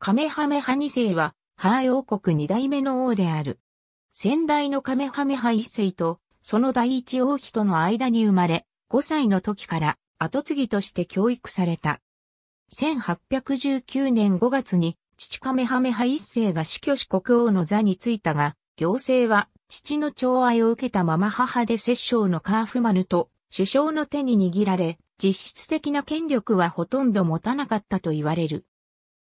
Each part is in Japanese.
カメハメハ2世は、ハー王国二代目の王である。先代のカメハメハ一世と、その第一王妃との間に生まれ、5歳の時から後継ぎとして教育された。1819年5月に、父カメハメハ一世が死去し国王の座に就いたが、行政は、父の寵愛を受けたまま母で摂政のカーフマヌと、首相の手に握られ、実質的な権力はほとんど持たなかったと言われる。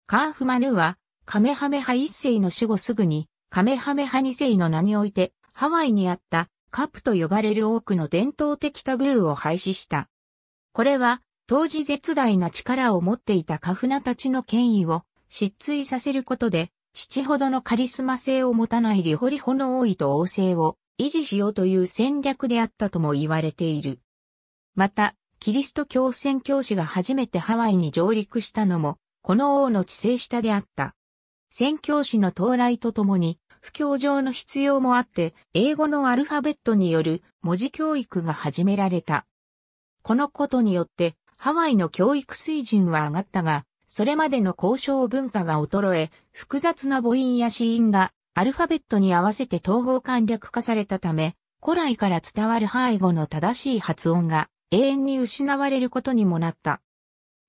カーフマヌは、カメハメハ一世の死後すぐに、カメハメハ二世の名において、ハワイにあったカプと呼ばれる多くの伝統的タブーを廃止した。これは、当時絶大な力を持っていたカフナたちの権威を失墜させることで、父ほどのカリスマ性を持たないリホリホの王位と王政を維持しようという戦略であったとも言われている。また、キリスト教宣教師が初めてハワイに上陸したのも、この王の治世下であった。宣教師の到来とともに、不協。上の必要もあって、英語のアルファベットによる文字教育が始められた。このことによって、ハワイの教育水準は上がったが、それまでの交渉文化が衰え、複雑な母音や死音がアルファベットに合わせて統合簡略化されたため、古来から伝わる背後の正しい発音が永遠に失われることにもなった。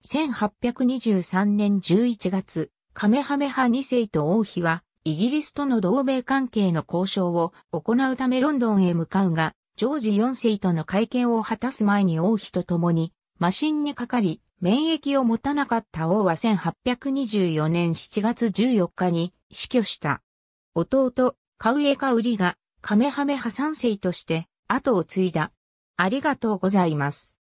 1823年11月、カメハメハ2世と王妃は、イギリスとの同盟関係の交渉を行うためロンドンへ向かうが、ジョージ4世との会見を果たす前に王妃と共に、マシンにかかり、免疫を持たなかった王は1824年7月14日に死去した。弟、カウエカウリがカメハメハ3世として後を継いだ。ありがとうございます。